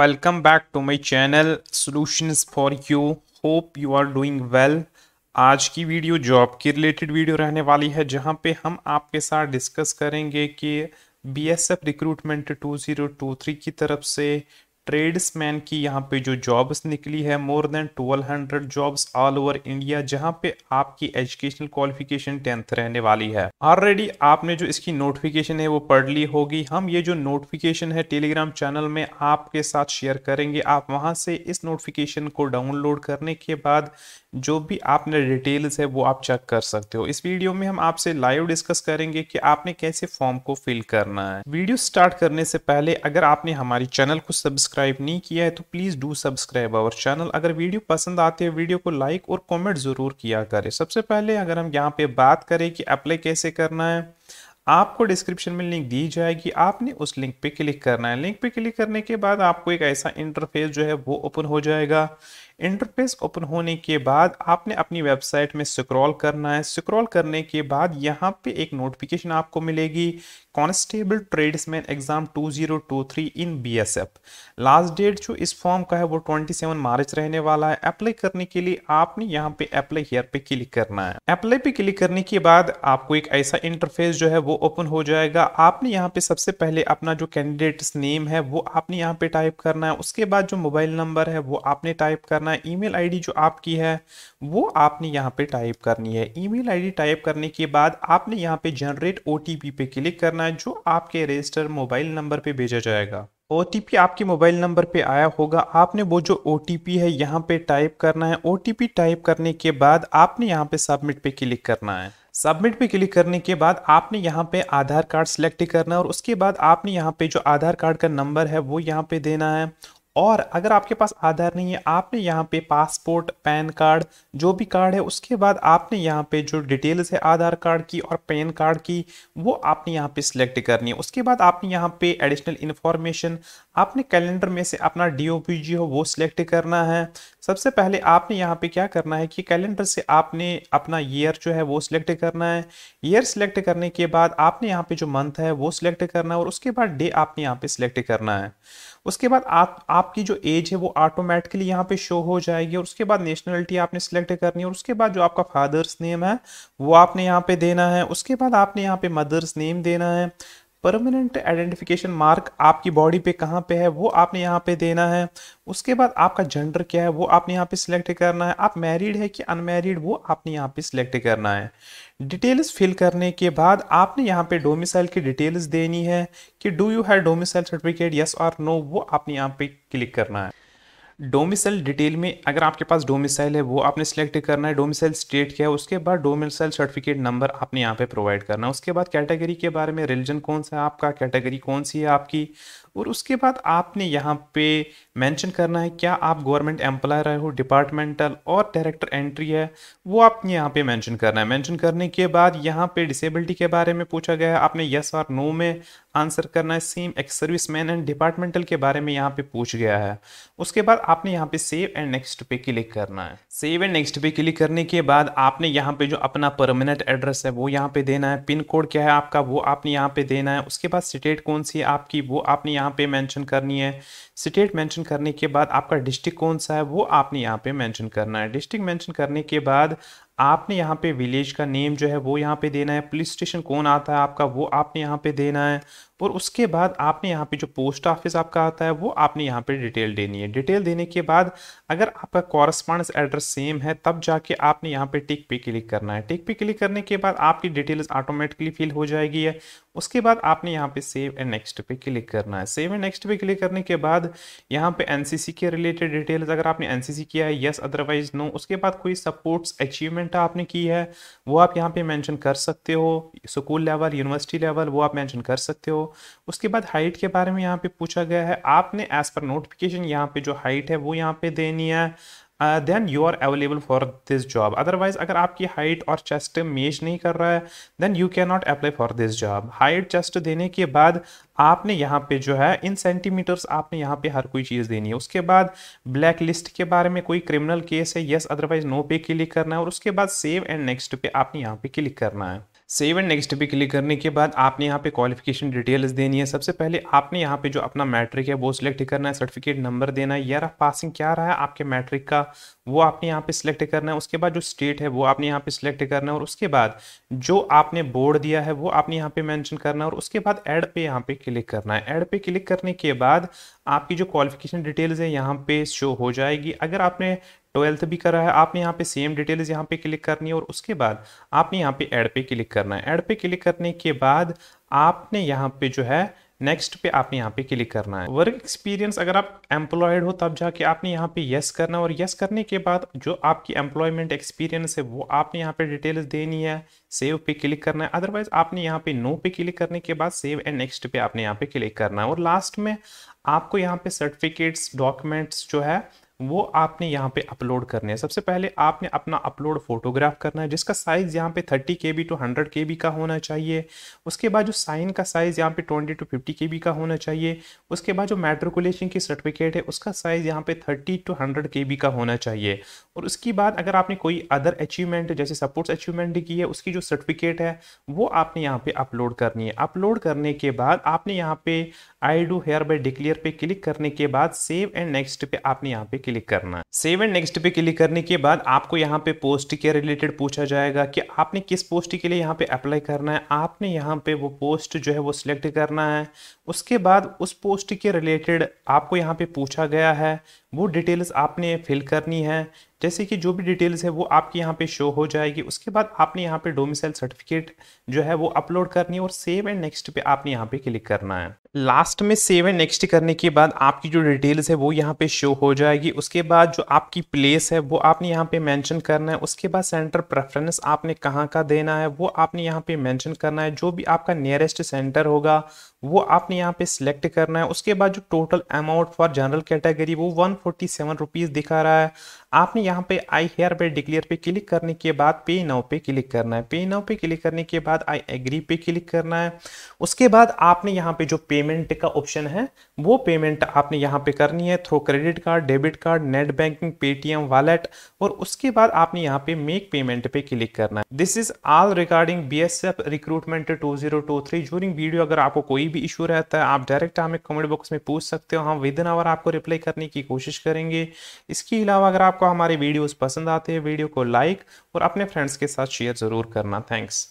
welcome back to my channel solutions for you hope you are doing well आज की video job की related video रहने वाली है जहां पे हम आपके साथ डिस्कस करेंगे कि बीएसएफ रिक्रूटमेंट 2023 की तरफ से ट्रेड्समैन की यहाँ पे जो जॉब्स निकली है more than 1200 jobs all over India जहाँ पे आपकी एजुकेशनल क्वालिफिकेशन टेंथ रहने वाली है ऑलरेडी आपने जो इसकी नोटिफिकेशन है वो पढ़ ली होगी हम ये जो नोटिफिकेशन है टेलीग्राम चैनल में आपके साथ शेयर करेंगे आप वहाँ से इस नोटिफिकेशन को डाउनलोड करने के बाद जो भी आपने डिटेल्स है वो आप चेक कर सकते हो इस वीडियो में हम आपसे लाइव डिस्कस करेंगे कि आपने कैसे फॉर्म को फिल करना है वीडियो स्टार्ट करने से पहले अगर आपने हमारी चैनल को सब्सक्राइब सब्सक्राइब नहीं किया है तो please do subscribe our channel अगर वीडियो पसंद आती है वीडियो को लाइक और कमेंट ज़रूर किया करें सबसे पहले अगर हम यहाँ पे बात करें कि अप्लाई कैसे करना है आपको डिस्क्रिप्शन में लिंक दी जाएगी आपने उस लिंक पे क्लिक करना है लिंक पे क्लिक करने के बाद आपको एक ऐसा इंटरफेस जो है वो ओपन हो जाएगा इंटरफेस ओपन होने के बाद आपने अपनी वेबसाइट में स्क्रॉल करना है स्क्रॉल करने के बाद यहाँ पे एक नोटिफिकेशन आपको मिलेगी constable tradesman exam 2023 in BSF last date जो इस फॉर्म का है वो 27 मार्च रहने वाला है अप्लाई करने के लिए आपने यहाँ पे अप्लाई हेयर पे क्लिक करना है अप्लाई पे क्लिक करने के बाद आपको एक ऐसा इंटरफेस जो है वो ओपन हो जाएगा आपने यहाँ पे सबसे पहले अपना जो कैंडिडेट नेम है वो आपने यहाँ पे टाइप करना है उसके बाद जो मोबाइल नंबर है वो आपने टाइप करना करना है ईमेल आईडी जो आपकी है वो आपने यहाँ पे टाइप करनी है ईमेल आईडी टाइप करने के बाद आपने यहाँ पे जनरेट ओटीपी पे क्लिक करना है जो आपके रजिस्टर मोबाइल नंबर पे भेजा जाएगा ओ आपके मोबाइल नंबर पे आया होगा आपने वो जो ओ है यहाँ पे टाइप करना है ओ टाइप करने के बाद आपने यहाँ पे सबमिट पे क्लिक करना है सबमिट पे क्लिक करने के बाद आपने यहाँ पे आधार कार्ड सेलेक्ट करना है और उसके बाद आपने यहाँ पे जो आधार कार्ड का नंबर है वो यहाँ पे देना है और अगर आपके पास आधार नहीं है आपने यहाँ पे पासपोर्ट पैन कार्ड जो भी कार्ड है उसके बाद आपने यहाँ पे जो डिटेल्स है आधार कार्ड की और पैन कार्ड की वो आपने यहाँ पे सिलेक्ट करनी है उसके बाद आपने यहाँ पे एडिशनल इन्फॉर्मेशन आपने कैलेंडर में से अपना डी ओ पी जी हो वो सिलेक्ट करना है सबसे पहले आपने यहाँ पे क्या करना है कि कैलेंडर से आपने अपना ईयर जो है वो सिलेक्ट करना है ईयर सिलेक्ट करने के बाद आपने यहाँ पे जो मंथ है वो सिलेक्ट करना है और उसके बाद डे आपने यहाँ पे सिलेक्ट करना है उसके बाद आप आपकी जो एज है वो ऑटोमेटिकली यहाँ पे शो हो जाएगी और उसके बाद नेशनलिटी आपने सिलेक्ट करनी है और उसके बाद जो आपका फादर्स नेम है वो आपने यहाँ पे देना है उसके बाद आपने यहाँ पे मदर्स नेम देना है परमानेंट आइडेंटिफिकेशन मार्क आपकी बॉडी पे कहाँ पे है वो आपने यहाँ पे देना है उसके बाद आपका जेंडर क्या है वो आपने यहाँ पे सिलेक्ट करना है आप मैरिड है कि अनमैरिड वो आपने यहाँ पे सिलेक्ट करना है डिटेल्स फिल करने के बाद आपने यहाँ पे डोमिसाइल की डिटेल्स देनी है कि do you have domicile certificate yes और नो वो आपने यहाँ पे क्लिक करना है डोमिसल डिटेल में अगर आपके पास डोमिसाइल है वो आपने सेलेक्ट करना है डोमिसाइल स्टेट क्या है उसके बाद डोमिसाइल सर्टिफिकेट नंबर आपने यहाँ पे प्रोवाइड करना है उसके बाद कैटेगरी के बारे में रिलीजन कौन सा है आपका कैटेगरी कौन सी है आपकी और उसके बाद आपने यहाँ पे मेंशन करना है क्या आप गवर्नमेंट एम्प्लॉय रहे हो डिपार्टमेंटल और डायरेक्टर एंट्री है वो आपने यहाँ पे मेंशन करना है मेंशन करने के बाद यहाँ पे डिसेबिलिटी के बारे में पूछा गया है आपने यस और नो में आंसर करना है same ex service man and departmental के बारे में यहाँ पे पूछ गया है उसके बाद आपने यहाँ पे सेव एंड नेक्स्ट पे क्लिक करना है सेव एंड नेक्स्ट पे क्लिक करने के बाद आपने यहाँ पे जो अपना परमानेंट एड्रेस है वो यहाँ पे देना है पिन कोड क्या है आपका वो आपने यहाँ पे देना है उसके बाद स्टेट कौन सी है आपकी वो आपने यहाँ पे मैंशन करनी है स्टेट मैंशन करने के बाद आपका डिस्ट्रिक्ट कौन सा है वो आपने यहाँ पे मैंशन करना है डिस्ट्रिक्ट मैंशन करने के बाद आपने यहाँ पे विलेज का नेम जो है वो यहाँ पे देना है पुलिस स्टेशन कौन आता है आपका वो आपने यहाँ पे देना है और उसके बाद आपने यहाँ पे जो पोस्ट ऑफिस आपका आता है वो आपने यहाँ पे डिटेल देनी है डिटेल देने के बाद अगर आपका कॉरस्पॉन्डेंस एड्रेस सेम है तब जाके आपने यहाँ पे टिक पे क्लिक करना है टिक पे क्लिक करने के बाद आपकी डिटेल्स ऑटोमेटिकली फिल हो जाएगी है उसके बाद आपने यहाँ पे सेव एंड नेक्स्ट पे क्लिक करना है सेव एंड नेक्स्ट पे क्लिक करने के बाद यहाँ पे एन के रिलेटेड डिटेल्स अगर आपने एन किया है येस अदरवाइज नो उसके बाद कोई सपोर्ट्स अचीवमेंट आपने की है वो आप यहाँ पे मैंशन कर सकते हो स्कूल लेवल यूनिवर्सिटी लेवल वो आप मैंशन कर सकते हो उसके बाद हाइट के बारे में यहाँ पे पूछा गया है आपने एज पर नोटिफिकेशन यहाँ पे जो हाइट है वो यहाँ पे देनी है then you are available for this job otherwise अगर आपकी हाइट और चेस्ट मेज नहीं कर रहा है then you can not apply for this job height chest देने के बाद आपने यहाँ पे जो है इन सेंटीमीटर्स आपने यहाँ पे हर कोई चीज़ देनी है उसके बाद ब्लैक लिस्ट के बारे में कोई क्रिमिनल केस है येस अदरवाइज नो पे क्लिक करना है और उसके बाद सेव एंड नेक्स्ट पे आपने यहाँ पे क्लिक करना है सेव एंड नेक्स्ट पे क्लिक करने के बाद आपने यहाँ पे क्वालिफिकेशन डिटेल्स देनी है सबसे पहले आपने यहाँ पे जो अपना मैट्रिक है वो सिलेक्ट करना है सर्टिफिकेट नंबर देना है यार पासिंग क्या रहा है आपके मैट्रिक का वो आपने यहाँ पे सिलेक्ट करना है उसके बाद जो स्टेट है वो आपने यहाँ पे सिलेक्ट करना है और उसके बाद जो आपने बोर्ड दिया है वो आपने यहाँ पे मैंशन करना है और उसके बाद एड पे यहाँ पे क्लिक करना है एड पे क्लिक करने के बाद आपकी जो क्वालिफिकेशन डिटेल्स है यहाँ पे शो हो जाएगी अगर आपने ट्वेल्थ भी करा है आपने यहाँ पे सेम डिटेल्स यहाँ पे क्लिक करनी है और उसके बाद आपने यहाँ पे ऐड पे क्लिक करना है ऐड पे क्लिक करने के बाद आपने यहाँ पे जो है नेक्स्ट पे आपने यहाँ पे क्लिक करना है वर्क एक्सपीरियंस अगर आप एम्प्लॉयड हो तब जाके आपने यहाँ पे यस करना है और यस करने के बाद जो आपकी एम्प्लॉयमेंट एक्सपीरियंस है वो आपने यहाँ पे डिटेल्स देनी है सेव पे क्लिक करना है अदरवाइज आपने यहाँ पे नो पे क्लिक करने के बाद सेव एंड नेक्स्ट पे आपने यहाँ पे क्लिक करना है और लास्ट में आपको यहाँ पे सर्टिफिकेट्स डॉक्यूमेंट्स जो है वो आपने यहाँ पे अपलोड करने हैं सबसे पहले आपने अपना अपलोड फोटोग्राफ करना है जिसका साइज़ यहाँ पे thirty K B to hundred K B का होना चाहिए उसके बाद जो साइन का साइज़ यहाँ पे twenty to fifty K B का होना चाहिए उसके बाद जो मेट्रिकुलेशन की सर्टिफिकेट है उसका साइज़ यहाँ पे thirty to hundred K B का होना चाहिए और उसके बाद अगर आपने कोई अदर अचीवमेंट जैसे सपोर्ट्स अचीवमेंट की है उसकी जो सर्टिफिकेट है वो आपने यहाँ पर अपलोड करनी है अपलोड करने के बाद आपने यहाँ पे I do hereby declare पे क्लिक करने के बाद सेव एंड नेक्स्ट पे आपने यहाँ पे क्लिक करना है सेव एंड नेक्स्ट पे क्लिक करने के बाद आपको यहाँ पे पोस्ट के रिलेटेड पूछा जाएगा कि आपने किस पोस्ट के लिए यहाँ पे अप्लाई करना है आपने यहाँ पे वो पोस्ट जो है वो सिलेक्ट करना है उसके बाद उस पोस्ट के रिलेटेड आपको यहाँ पे पूछा गया है वो डिटेल्स आपने फिल करनी है जैसे कि जो भी डिटेल्स है वो आपके यहाँ पे शो हो जाएगी उसके बाद आपने यहाँ पे डोमिसाइल सर्टिफिकेट जो है वो अपलोड करनी है और सेव एंड नेक्स्ट पे आपने यहाँ पे क्लिक करना है लास्ट में सेव एंड नेक्स्ट करने के बाद आपकी जो डिटेल्स है वो यहाँ पे शो हो जाएगी उसके बाद जो आपकी प्लेस है वो आपने यहाँ पे मैंशन करना है उसके बाद सेंटर प्रेफरेंस आपने कहाँ का देना है वो आपने यहाँ पे मैंशन करना है जो भी आपका नियरेस्ट सेंटर होगा वो आपने यहाँ पे सिलेक्ट करना है उसके बाद जो total amount for general category वो वन फोर्टी सेवन रुपीज़ दिखा रहा है आपने यहाँ पे आई हेयर पे डिक्लेयर पे क्लिक करने के बाद पे नाउ पे क्लिक करना है पे नाउ पे क्लिक करने के बाद आई एग्री पे क्लिक करना है उसके बाद आपने यहाँ पे जो पेमेंट का ऑप्शन है वो पेमेंट आपने यहाँ पे करनी है through credit card debit card net banking Paytm wallet और उसके बाद आपने यहाँ पे मेक पेमेंट पे क्लिक करना है this is all regarding B S F recruitment two zero two three during video अगर आपको कोई भी इशू रहता है आप डायरेक्ट हमें कमेंट बॉक्स में पूछ सकते हो हम विद इन आवर आपको रिप्लाई करने की कोशिश करेंगे इसके अलावा अगर आप आपको हमारे वीडियोस पसंद आते हैं वीडियो को लाइक और अपने फ्रेंड्स के साथ शेयर ज़रूर करना थैंक्स